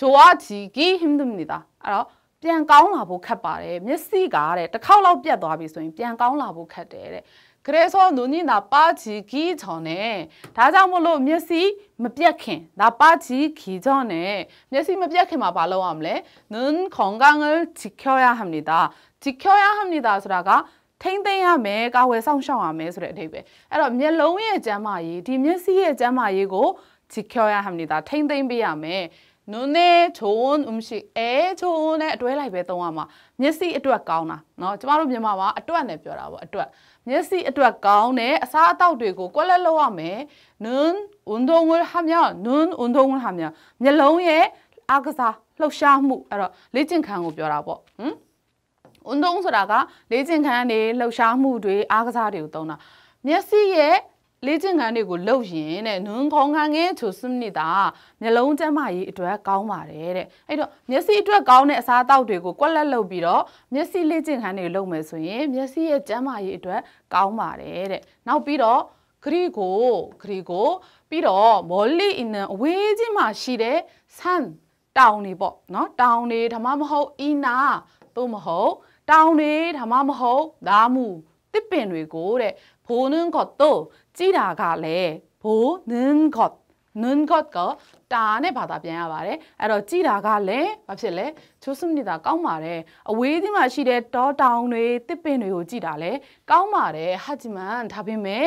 ဂျိုဝါဂျီကီဟင်ဒုနေတာအဲ့တော့ပြန်ကောင်းလာဖို့ခက်ပါတယ်မျက်စိကတဲ့တစ်ခေါက်လောက်ပြတ်သွားပြီဆိုရင်ပြန်ကောင်းလာဖို့ခက်တယ်တဲ့ကလေးစောနူနီနာပါချီကီချောင်းနဲ့ဒါကြောင့်မလို့မျက်စိမပြတ်ခင်ဒါပါချီခီချောင်းနဲ့မျက်စိမပြတ်ခင်မှာမလုပ်ရမလဲနွန်းခေါင်ကငယ်ချီကျော်ရဟမ်နီတာချီကျော်ရဟမ်နီတာဆိုတာကထိမ့်သိမ်းရမယ်ကာဝယ်စောင့်ရှောက်ရမယ်ဆိုတဲ့အဓိပ္ပာယ်အဲ့တော့မျက်လုံးရဲ့ကျန်းမာရေးဒီမျက်စိရဲ့ကျန်းမာရေးကို지켜야합니다ထိမ့်သိမ်းပေးရမယ်နုနေချုံဥမရှိအဲချုံနဲ့အတွဲလိုက်ပဲသုံးရမှာမျက်စိအတွက်ကောင်းတာเนาะကျမတို့မြန်မာမှာအတွက်နဲ့ပြောတာပေါ့အတွက်မျက်စိအတွက်ကောင်းတဲ့အစားအသောက်တွေကိုကွက်လက်လုပ်ရမယ်နွန်းဥန်ဒုံဝဟာမြောင်းနွန်းဥန်ဒုံဝဟာမြောင်းမျက်လုံးရဲ့အကစားလှုပ်ရှားမှုအဲ့တော့လေ့ကျင့်ခန်းကိုပြောတာပေါ့ဟမ်။ဝန်တုံးဆိုတာကလေ့ကျင့်ခန်းတွေလှုပ်ရှားမှုတွေအားကစားတွေကိုသုံးတာ။မျက်စိရဲ့လေ့ကျင့်ခန်းတွေကိုလှုပ်ရင်တဲ့နွန်ခေါင်ခံခဲ့ချိုစနစ်တာမျက်လုံးကျန်းမာရေးအတွက်ကောင်းပါတယ်တဲ့။အဲ့တော့မျက်စိအတွက်ကောင်းတဲ့အစားအသောက်တွေကိုကွက်လက်လှုပ်ပြီးတော့မျက်စိလေ့ကျင့်ခန်းတွေလုပ်မယ်ဆိုရင်မျက်စိရဲ့ကျန်းမာရေးအတွက်ကောင်းပါတယ်တဲ့။နောက်ပြီးတော့ဂရီကိုဂရီကိုပြီးတော့မော်လီအင်းအဝေးကြီးမှာရှိတဲ့ဆန်တောင်တွေပေါ့နော်တောင်တွေဒါမှမဟုတ်အီနာသို့မဟုတ်တောင်တွေဒါမှမဟုတ်ဒါမှုတစ်ပင်တွေကိုတဲ့ဘိုးနင်းကော့တော့ကြည်တာကလည်းဘိုးနင်းကော့နင်းကော့ကတာနဲ့ဘာသာပြန်ရပါတယ်အဲ့တော့ကြည်တာကလည်းဘာဖြစ်လဲချိုးစမြစ်တာကောင်းပါတယ်အဝေးကြီးမှာရှိတဲ့တောတောင်တွေတစ်ပင်တွေကိုကြည်တာလည်းကောင်းပါတယ်ဟာဂျီမန်ဒါပေမဲ့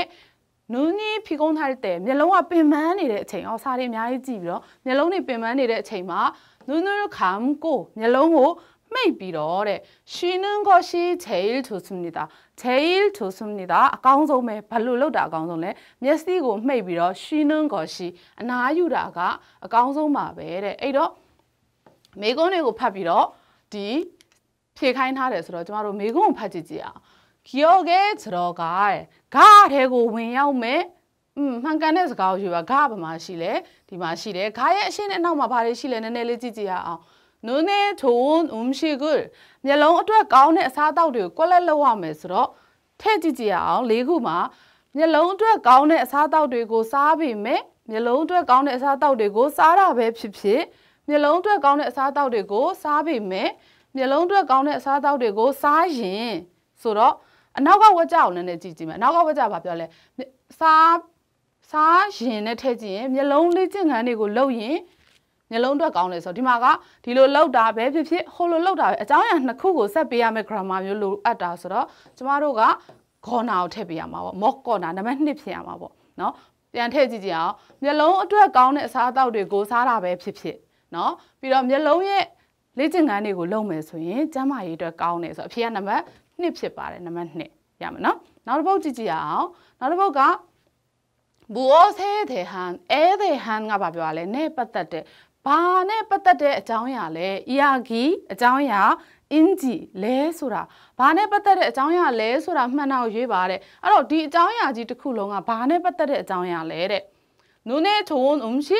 နူးနီးဖီကုန်းထားတဲ့မျက်လုံးကပင်ပန်းနေတဲ့အချိန်အောင်စားတွေအများကြီးကြည့်ပြီးတော့မျက်လုံးတွေပင်ပန်းနေတဲ့အချိန်မှာနူးနူးခမ်ကိုမျက်လုံးကို maybe 로 네. 쉬는것이제일좋습니 다. 제일좋습니 다. 아까운소매발로럭다아까운소 네. မျက်စိကို maybe 로쉬는것이아나유라가아까운소마베 네. အဲ့တော့메고네고ဖတ်ပြီးတော့ 디, ဖြေခိုင်းထားတယ်ဆိုတော့ကျမတို့메고ကိုဖတ်ကြည့်ကြည့်အောင်기억에들어갈가래고ဝင်ရောက်မဲ့ 음, 한간에가오지와가ဘာမှာရှိလဲဒီမှာရှိတယ်가ရဲ့အရှင်းနဲ့အနောက်မှာဘာတွေရှိလဲနည်းနည်းလေးကြည့်ကြရအောင်နုနေထုံဥမရှိကူမျိုးလုံးအတွက်ကောင်းတဲ့အစားအသောက်တွေကိုကွက်လက်လောက်ရမယ်ဆိုတော့ထဲ့ကြည့်ကြည့်အောင် လေးခုမှာမျိုးလုံးအတွက်ကောင်းတဲ့အစားအသောက်တွေကိုစားပြီးမယ်မျိုးလုံးအတွက်ကောင်းတဲ့အစားအသောက်တွေကိုစားတာပဲဖြစ်ဖြစ်မျိုးလုံးအတွက်ကောင်းတဲ့အစားအသောက်တွေကိုစားပြီးမယ်မျိုးလုံးအတွက်ကောင်းတဲ့အစားအသောက်တွေကိုစားရင်ဆိုတော့အနောက်ကဝကြအောင်လည်းနည်းကြည့်ကြည့်မယ်အနောက်ကဝကြဘာပြောလဲစားစားရင်နဲ့ထည့်ကြည့်ရင်မျိုးလုံးလေးကျင့်ခန်းတွေကိုလှုပ်ရင်ညလုံးအတွက်ကောင်းလဲဆိုတော့ဒီမှာကဒီလိုလောက်တာပဲဖြစ်ဖြစ်ဟိုလိုလောက်တာပဲအကြောင်းအရာနှစ်ခုကိုဆက်ပေးရမယ့် grammar မျိုးလိုအပ်တာဆိုတော့ကျမတို့က corner ကိုထည့်ပေးရမှာပေါ့ mock corner နံပါတ်1ဖြစ်ရမှာပေါ့နော်ပြန်ထည့်ကြည့်ကြအောင်မျက်လုံးအတွက်ကောင်းတဲ့အစားအသောက်တွေကိုစားတာပဲဖြစ်ဖြစ်နော်ပြီးတော့မျက်လုံးရဲ့လေ့ကျင့်ခန်းတွေကိုလုပ်မယ်ဆိုရင်ကျန်းမာရေးအတွက်ကောင်းတယ်ဆိုတော့အဖြေကနံပါတ်1ဖြစ်ပါတယ်နံပါတ်2ရမယ်နော်နောက်တစ်ပုတ်ကြည့်ကြည့်အောင်နောက်တစ်ပုတ်ကဘူအိုသေးတဲ့ဟန်အဲတဲ့ဟန်ကဘာပြောရလဲနဲ့ပတ်သက်တဲ့ဘာနဲ့ပတ်သက်တဲ့အကြောင်းအရာလဲအီယာဂီအကြောင်းအရာအင်ဂျီလဲဆိုတာဘာနဲ့ပတ်သက်တဲ့အကြောင်းအရာလဲဆိုတာမှန်တော့ရွေးပါတဲ့အဲ့တော့ဒီအကြောင်းအရာကြီးတစ်ခုလုံးကဘာနဲ့ပတ်သက်တဲ့အကြောင်းအရာလဲတဲ့နူနေထုံအုံရှိ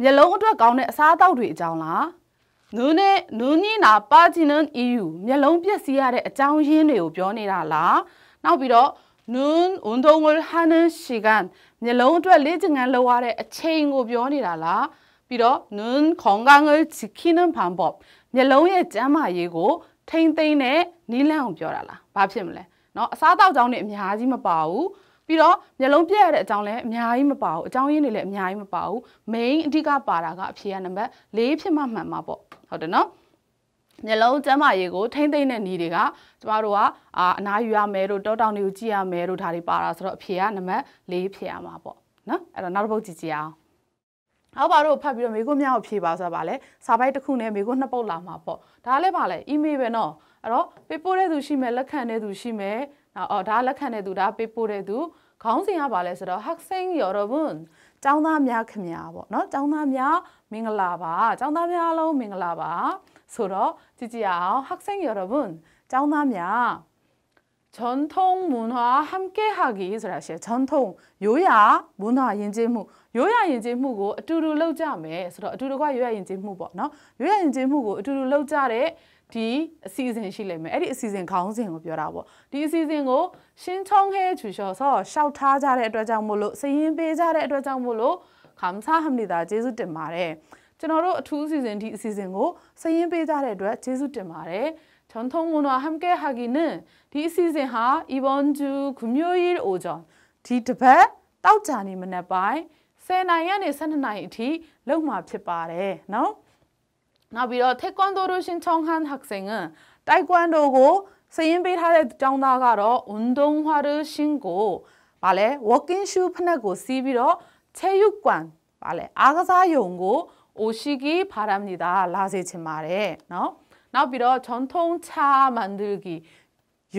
မျက်လုံးအတွက်ကောင်းတဲ့အစားအသောက်တွေအကြောင်းလားနူနေနူနီနာပါဂျီနန် EU မျက်လုံးပျက်စီးရတဲ့အကြောင်းရင်းတွေကိုပြောနေတာလားနောက်ပြီးတော့နွန်းဥန်ဒုံဝဟနန်ရှိကန်မျက်လုံးအတွက်လေ့ကျင့်ခန်းလုပ်ရတဲ့အချိန်ကိုပြောနေတာလားပြီးတော့နွန်းခေါင်ကငယ်ချီခိနန်ဖန်ပေါ့မျက်လုံးရဲ့ကျန်းမာရေးကိုထိမ့်သိမ့်နဲ့နီးလန့်အောင်ပြောတာလားဘာဖြစ်မလဲเนาะအစားအသောက်ကြောင့်နေအများကြီးမပါဘူးပြီးတော့မျက်လုံးပြည့်ရတဲ့အကြောင်းလည်းအများကြီးမပါဘူးအကြောင်းရင်းတွေလည်းအများကြီးမပါဘူး main အဓိကပါတာကအဖြေကနံပါတ်၄ဖြစ်မှမှန်မှာပေါ့ဟုတ်တယ်เนาะမျက်လုံးကျန်းမာရေးကိုထိမ့်သိမ့်တဲ့နည်းတွေကကျမတို့ကအာအနာယူရမယ်တို့တောတောင်တွေကိုကြည့်ရမယ်တို့ဒါတွေပါတာဆိုတော့အဖြေကနံပါတ်၄ဖြစ်ရမှာပေါ့နော်အဲ့တော့နောက်တစ်ပုတ်ကြည့်ကြအောင်နောက်ပါတော့ဖတ်ပြီးတော့မေကွန်းများကိုဖြေပါဆိုတာဗာလဲစာပိုက်တစ်ခုနဲ့မေကွန်းနှစ်ပုတ်လာမှာပေါ့ဒါလည်းဗာလဲ email ပဲเนาะအဲ့တော့ပေးပို့တဲ့သူရှိမယ်လက်ခံတဲ့သူရှိမယ်နောက်အော်ဒါလက်ခံတဲ့သူဒါပေးပို့တဲ့သူခေါင်းစဉ်ကဗာလဲဆိုတော့ Haxing Yorobun ចောင်းသားများခင်ဗျာပေါ့เนาะចောင်းသားများမင်္ဂလာပါចောင်းသားများအားလုံးမင်္ဂလာပါဆိုတော့ကြည့်ကြအောင် Haxing Yorobun ចောင်းသားများ전통문화함께하기ဆိုတာရှယ်전통ရိုးရာ문화ယဉ်ကျေးမှုရိုးရယဉ်ကျေးမှုကိုအတူတူလုပ်ကြမယ်ဆိုတော့အတူတကွရိုးရယဉ်ကျေးမှုပေါ့နော်ရိုးရယဉ်ကျေးမှုကိုအတူတူလုပ်ကြတဲ့ဒီအစီအစဉ်ရှိလိမ့်မယ်အဲ့ဒီအစီအစဉ်ခေါင်းစဉ်ကိုပြောတာပေါ့ဒီအစီအစဉ်ကိုရှင်းချုံခဲချူလျှော်ဆော့ရှောက်ထားကြတဲ့အတွက်ကြောင့်မို့လို့စရင်ပေးကြတဲ့အတွက်ကြောင့်မို့လို့ခမ်ဆာဟမ်နီတာကျေးဇူးတင်ပါတယ်ကျွန်တော်တို့အထူးအစီအစဉ်ဒီအစီအစဉ်ကိုစရင်ပေးကြတဲ့အတွက်ကျေးဇူးတင်ပါတယ်ချွန်ထုံငုံဝဟမ်ကဲဟာဂီနန်ဒီအစီအစဉ်ဟာအီဘွန်ဂျူခွမျိုးရီအိုဂျွန်ဒီတပတ်တောက်ကြနေမနက်ပိုင်း10နိုင်ကနေ12နိုင်အထိလောက်မှာဖြစ်ပါတယ်နော်နောက်ပြီးတော့ Taekwondo ရှင် Chong Han Hak Seng တိုင်ကွမ်ဒိုကိုစရင်ပေးထားတဲ့ကျောင်းသားကတော့ Undong Hwaru Shin ကိုဗာလဲ Walking Shoe ဖက်ကိုစီးပြီးတော့ Cheyuk Kwan ဗာလဲအားကစားယုံကို Oshiki Paramnida လာစေချင်ပါတယ်နော်နောက်ပြီးတော့ Chong Thong Cha Mandugi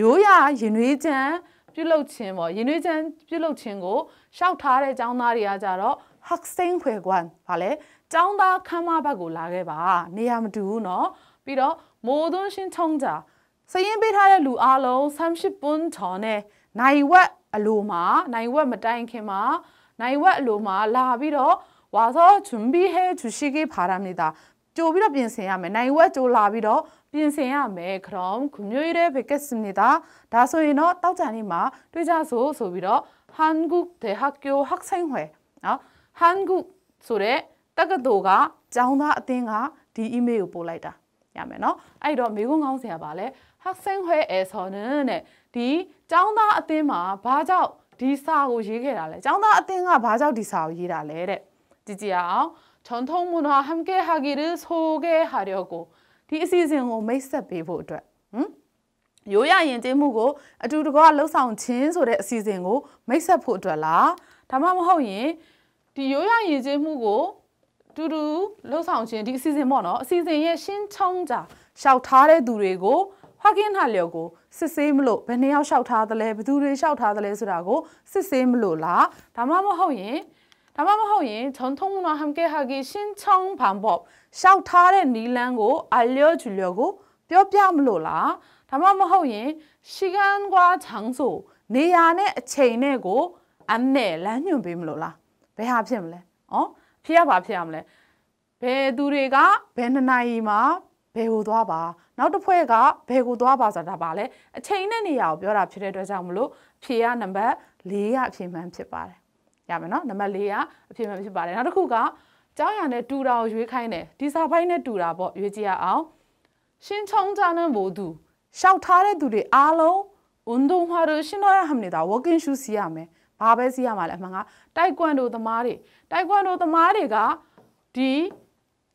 ရိုးရာရင်ွေးချမ်းပြုတ်လုတ်ခြင်းပေါ့ရင်ွေးချမ်းပြုတ်လုတ်ခြင်းကိုလျှောက်ထားတဲ့ចောင်းသားတွေကကြတော့ Huxtain ခွဲကွမ်ဗာလဲចောင်းသားခမ်းမဘက်ကိုလာခဲ့ပါနေရာမတူဘူးเนาะပြီးတော့မိုးသွန်းရှင်းထုံးကြစရင်ပေးထားတဲ့လူအလုံး38ပွန်းချော်နဲ့နိုင်ဝက်အလိုမှာနိုင်ဝက်မတိုင်ခင်မှာနိုင်ဝက်အလိုမှာလာပြီးတော့ဝါသောချွန်ဘီဟဲချူရှိကေဖာရမီတာကြိုပြီးတော့ပြင်ဆင်ရမယ်နိုင်ဝက်ကြိုလာပြီးတော့ပြင်ဆင်ရမယ်ခရောင်းခုမျိုးရဲဘေကက်စမီတာဒါဆိုရင်တော့တောက်ကြနေမှာတွေ့ကြဆိုဆိုပြီးတော့한국대학교학생회 어? 한국소래따가도가장다아띵가디이메일보라이다야메노아이로미국가운데야발레학생회에서는디장다아띵마바자오디사고얘기해라래장다아띵가바자오디사고얘기라래지지야전통문화함께하기를소개하려고디시즌오메이스베이브 응? ရိုးရယဉ်ကျေးမှုကိုအတူတကွလှုပ်ဆောင်ခြင်းဆိုတဲ့အစီအစဉ်ကိုမိတ်ဆက်ဖို့အတွက်လားဒါမှမဟုတ်ရင်ဒီရိုးရယဉ်ကျေးမှုကိုတူတူလှုပ်ဆောင်ခြင်းဒီအစီအစဉ်ပေါ့နော်အစီအစဉ်ရဲ့ရှင်းချုံးကြရှောက်ထားတဲ့သူတွေကိုဟာကင်းဟာလျော်ကိုစစ်ဆေးမလို့ဘယ်နှယောက်လျှောက်ထားသလဲဘယ်သူတွေလျှောက်ထားသလဲဆိုတာကိုစစ်ဆေးမလို့လားဒါမှမဟုတ်ရင်ဒါမှမဟုတ်ရင်ဂျွန်ထုံမနာဟမ်ကေဟာကီရှင်းချုံးဖန်ပေါ့လျှောက်ထားတဲ့နီလန်းကိုအလျော်ကျူလျော်ကိုပြောပြမလို့လားဒါမှမဟုတ်ရင်ရှိကန်ကွာချောင်းဆိုနေရာနဲ့အချိန်နဲ့ကိုအနဲ့လမ်းညွှန်ပေးမလို့လားဘယ်ဟာဖြစ်မလဲဩဖြစ်ရပါဖြစ်ရမလဲဘယ်သူတွေကဘယ်နှစ်နိုင်မှာဘယ်ကိုသွားပါနောက်တစ်ဖွဲ့ကဘယ်ကိုသွားပါဆိုတာပါလေအချိန်နဲ့နေရာကိုပြောတာဖြစ်တဲ့အတွက်ကြောင့်မလို့ဖြေရနံပါတ်၄ကအဖြေမှန်ဖြစ်ပါတယ်ရမယ်နော်နံပါတ်၄ကအဖြေမှန်ဖြစ်ပါတယ်နောက်တစ်ခုကကြောင်းရံနဲ့တူတာကိုရွေးခိုင်းတယ်ဒီစာဖိုင်းနဲ့တူတာပေါ့ရွေးကြည့်ရအောင်ရှင်းချုံကြနဲ့ဘို့သူရှောက်ထားတဲ့သူတွေအားလုံးဝန်တုံဟာရရှင်တော့ရဟမ်နေတာ walking shoe စီရမယ်ဘာပဲစီရမှာလဲအမှန်ကတိုက်ကွန်ဒိုသမားတွေတိုက်ကွန်ဒိုသမားတွေကဒီ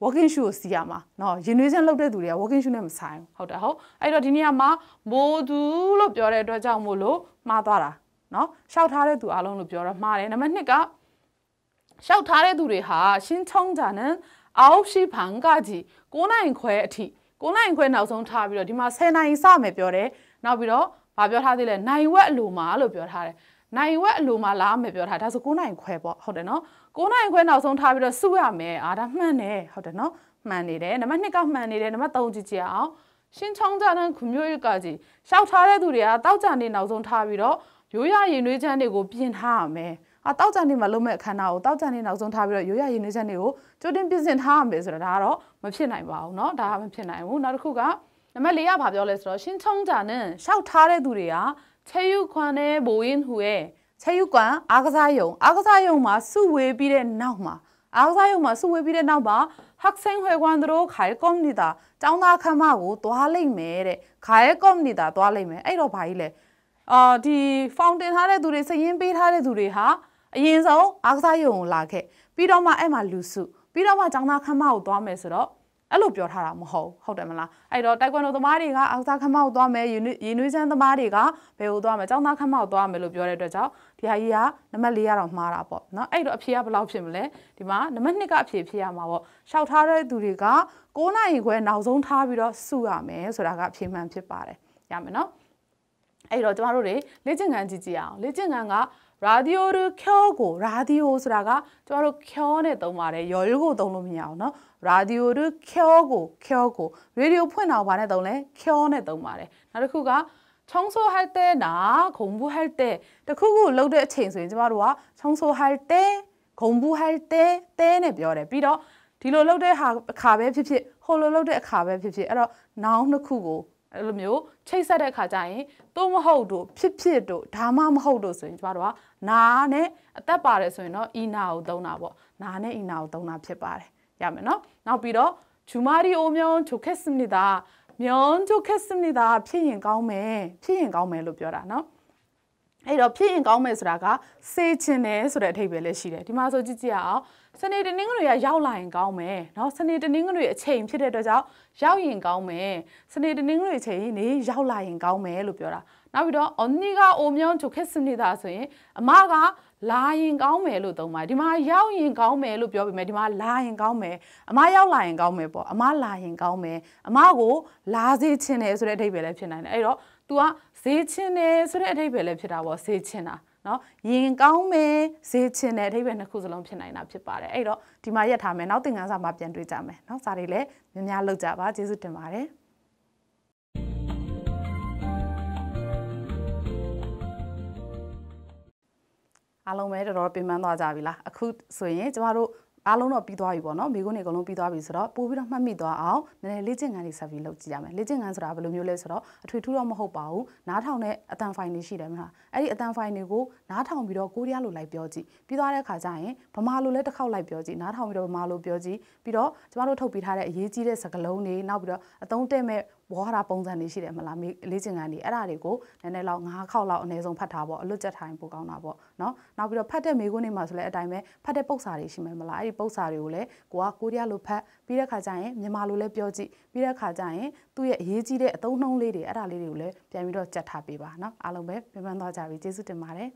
walking shoe ကိုစီရမှာเนาะရင်နွေးစင်းလောက်တဲ့သူတွေက walking shoe နဲ့မဆိုင်ဘူးဟုတ်တယ်ဟုတ်အဲ့တော့ဒီနေရာမှာမိုးသူလို့ပြောတဲ့အတွက်ကြောင့်မို့လို့မှားသွားတာเนาะရှောက်ထားတဲ့သူအားလုံးလို့ပြောတော့မှားတယ်နံပါတ်2ကရှောက်ထားတဲ့သူတွေဟာရှင်းချုံးကြနန်အောက်ရှိဖန်ကကြီး9နိုင်ခွဲအထိ9နိုင်ခွဲနောက်ဆုံးထားပြီးတော့ဒီမှာ10နိုင်စမယ်ပြောတယ်နောက်ပြီးတော့ဘာပြောထားသေးလဲနိုင်ဝက်အလိုမှာလို့ပြောထားတယ်နိုင်ဝက်အလိုမှာလားမယ်ပြောထားဒါဆို9နိုင်ခွဲပေါ့ဟုတ်တယ်နော်9နိုင်ခွဲနောက်ဆုံးထားပြီးတော့စုရမယ်အာဒါမှန်တယ်ဟုတ်တယ်နော်မှန်နေတယ်နံပါတ်2ကမှန်နေတယ်နံပါတ်3ကြည့်ကြည့်အောင်ရှင်ချောင်းကြတဲ့ခမျိုးရကကြီးရှောက်ထားတဲ့သူတွေကတောက်ကြနေနောက်ဆုံးထားပြီးတော့ရိုးရရင်နွေးချမ်းတွေကိုပြင်ထားရမယ်အာတောက်ကြနေမှာလုံးမဲ့အခမ်းအနားကိုတောက်ကြနေနောက်ဆုံးထားပြီးတော့ရိုးရရင်နွေးချမ်းတွေကိုကြိုတင်ပြင်ဆင်ထားရမယ်ဆိုတော့ဒါကတော့မဖြစ်နိုင်ပါဘူးเนาะဒါမဖြစ်နိုင်ဘူးနောက်တစ်ခုကနံပါတ်၄ကဘာပြောလဲဆိုတော့ရှင်းချုံးကြနဲ့ရှောက်ထားတဲ့သူတွေကချေယူခွန်နဲ့ဘိုရင်ဟူရဲ့ချေယူကွန်အားကစားယုံအားကစားယုံမှာစုဝေးပြီးတဲ့နောက်မှာအားကစားယုံမှာစုဝေးပြီးတဲ့နောက်မှာဟက်ဆိုင်ဟွေကွန်တို့ခိုင်ကော်မနီတာចောင်းသားခမ်းမကိုသွားလိုက်မယ်တဲ့ခိုင်ကော်မနီတာသွားလိုက်မယ်အဲ့တော့ဘာကြီးလဲအာဒီဖောင်တင်ထားတဲ့သူတွေစရင်ပေးထားတဲ့သူတွေဟာအရင်ဆုံးအားကစားယုံကိုလာခဲ့ပြီးတော့မှအဲ့မှာလူစုပြီးတော့မှចောင်းသားခမ်းမကိုသွားမယ်ဆိုတော့အဲ့လိုပြောထားတာမဟုတ်ဟုတ်တယ်မလားအဲ့တော့တိုက်ကွန်ဒိုသမားတွေကအောက်သားခမောက်သွားမယ်ရေနွေးစမ်းသမားတွေကဘယ်ကိုသွားမယ်ကျောင်းသားခမောက်သွားမယ်လို့ပြောတဲ့အတွက်ကြောင့်ဒီဟာကြီးကနံပါတ်၄ကတော့မှားတာပေါ့နော်အဲ့တော့အဖြေကဘယ်လောက်ဖြစ်မလဲဒီမှာနံပါတ်၂ကအဖြေဖြစ်ရမှာပေါ့ရှောက်ထားတဲ့သူတွေက9နိုင်ခွဲနောက်ဆုံးထားပြီးတော့စုရမယ်ဆိုတာကအဖြေမှန်ဖြစ်ပါတယ်ရမယ်နော်အဲ့တော့ကျမတို့တွေလေ့ကျင့်ခန်းကြည့်ကြည့်အောင်လေ့ကျင့်ခန်းကရာဒီယိုတို့ခေါ်ကိုရာဒီယိုဆိုတာကကျမတို့ခေါ်နဲ့သုံးပါတယ်ရော်ရိုးကိုသုံးလို့မရအောင်နော်ရာဒီယိုတို့ခေါကိုခေါကိုရေဒီယိုဖွင့်အောင်ဗာနဲ့သုံးလဲခေါနဲ့သုံးပါတယ်နောက်တစ်ခုက청소할때나공부할때တခုခုလုပ်တဲ့အချိန်ဆိုရင်ကျမတို့က청소할때공부할때때နဲ့ပြောတယ်ပြီးတော့ဒီလိုလုပ်တဲ့ဟာအခါပဲဖြစ်ဖြစ်ဟိုလိုလုပ်တဲ့အခါပဲဖြစ်ဖြစ်အဲ့တော့နောင်နှစ်ခုကိုအဲ့လိုမျိုးချိတ်ဆက်တဲ့အခါကျရင်သို့မဟုတ်တို့ဖြစ်ဖြစ်တို့ဒါမှမဟုတ်တို့ဆိုရင်ကျမတို့ကနာနဲ့အသက်ပါတယ်ဆိုရင်တော့ဤနာကိုသုံးတာပေါ့နာနဲ့ဤနာကိုသုံးတာဖြစ်ပါတယ်ရမယ်နော်နောက်ပြီးတော့주말이오면좋겠습니다면좋겠습니다ဖြစ်ရင်ကောင်းမယ်ဖြစ်ရင်ကောင်းမယ်လို့ပြောတာနော်အဲ့တော့ဖြစ်ရင်ကောင်းမယ်ဆိုတာကစေချင်တယ်ဆိုတဲ့အဓိပ္ပာယ်လည်းရှိတယ်ဒီမှာဆိုကြည့်ကြအောင်စနေတနင်္ဂနွေကရောက်လာရင်ကောင်းမယ်เนาะစနေတနင်္ဂနွေအချိန်ဖြစ်တဲ့အတွက်ကြောင့်ရောက်ရင်ကောင်းမယ်စနေတနင်္ဂနွေအချိန်နေရောက်လာရင်ကောင်းမယ်လို့ပြောတာနောက်ပြီးတော့언니가오면좋겠습니다ဆိုရင်အမကလာရင်ကောင်းမယ်လို့သုံးပါတယ်ဒီမှာရောက်ရင်ကောင်းမယ်လို့ပြောပေမဲ့ဒီမှာလာရင်ကောင်းမယ်အမရောက်လာရင်ကောင်းမယ်ပေါ့အမလာရင်ကောင်းမယ်အမကိုလာစေချင်တယ်ဆိုတဲ့အဓိပ္ပာယ်လည်းဖြစ်နိုင်တယ်အဲ့တော့ तू ကဈေးချင်တယ်ဆိုတဲ့အဓိပ္ပာယ်လည်းဖြစ်တာပေါ့ဈေးချင်တာနော်ရင်ကောင်းမယ်ဈေးချင်တဲ့အဓိပ္ပာယ်နှစ်ခုစလုံးဖြစ်နိုင်တာဖြစ်ပါတယ်အဲ့တော့ဒီမှာရက်ထားမယ်နောက်သင်ခန်းစာမှာပြန်တွေ့ကြမယ်နော်စာတွေလည်းများများလုပ်ကြပါကျေးဇူးတင်ပါတယ်အားလုံးပဲတော်တော်ပင်ပန်းသွားကြပြီလားအခုဆိုရင်ကျမတို့အားလုံးတော့ပြီးသွားပြီပေါ့နော်မိကုန်းတွေအကုန်လုံးပြီးသွားပြီဆိုတော့ပို့ပြီးတော့မှတ်မိသွားအောင်နည်းနည်းလေ့ကျင့်ခန်းတွေဆက်ပြီးလုပ်ကြည့်ရမယ်လေ့ကျင့်ခန်းဆိုတာဘယ်လိုမျိုးလဲဆိုတော့အထွေထူးတော့မဟုတ်ပါဘူးနားထောင်တဲ့အတန်ဖိုင်တွေရှိတယ်မလားအဲ့ဒီအတန်ဖိုင်တွေကိုနားထောင်ပြီးတော့ကိုရီးယားလိုလိုက်ပြောကြည့်ပြီးသွားတဲ့ခါကျရင်ဗမာလိုလည်းတစ်ခေါက်လိုက်ပြောကြည့်နားထောင်ပြီးတော့ဗမာလိုပြောကြည့်ပြီးတော့ကျမတို့ထုတ်ပြထားတဲ့အရေးကြီးတဲ့စကားလုံးတွေနောက်ပြီးတော့အသုံးတည့်မဲ့ဝေါ်ဟာတာပုံစံတွေရှိတယ်မလားလေ့ကျင့်ခန်းတွေအဲ့ဒါတွေကိုနည်းနည်းလောက်၅ခေါက်လောက်အနည်းဆုံးဖတ်ထားပေါ့အလွတ်ကျထိုင်ပိုကောင်းတာပေါ့နော်နောက်ပြီးတော့ဖတ်တဲ့မေခွန်းတွေမှာဆိုလည်းအတိုင်းပဲဖတ်တဲ့ပုတ်စာတွေရှိမယ်မလားအဲ့ဒီပုတ်စာတွေကိုလည်းကိုကကိုရီးယားလိုဖတ်ပြီးတဲ့ခါကျရင်မြန်မာလိုလည်းပြောကြည့်ပြီးတဲ့ခါကျရင်သူ့ရဲ့အရေးကြီးတဲ့အသုံးနှုန်းလေးတွေအဲ့ဒါလေးတွေကိုလည်းပြန်ပြီးတော့ကြက်ထားပေးပါနော်အားလုံးပဲပြန်ပန်းသွားကြပြီကျေးဇူးတင်ပါတယ်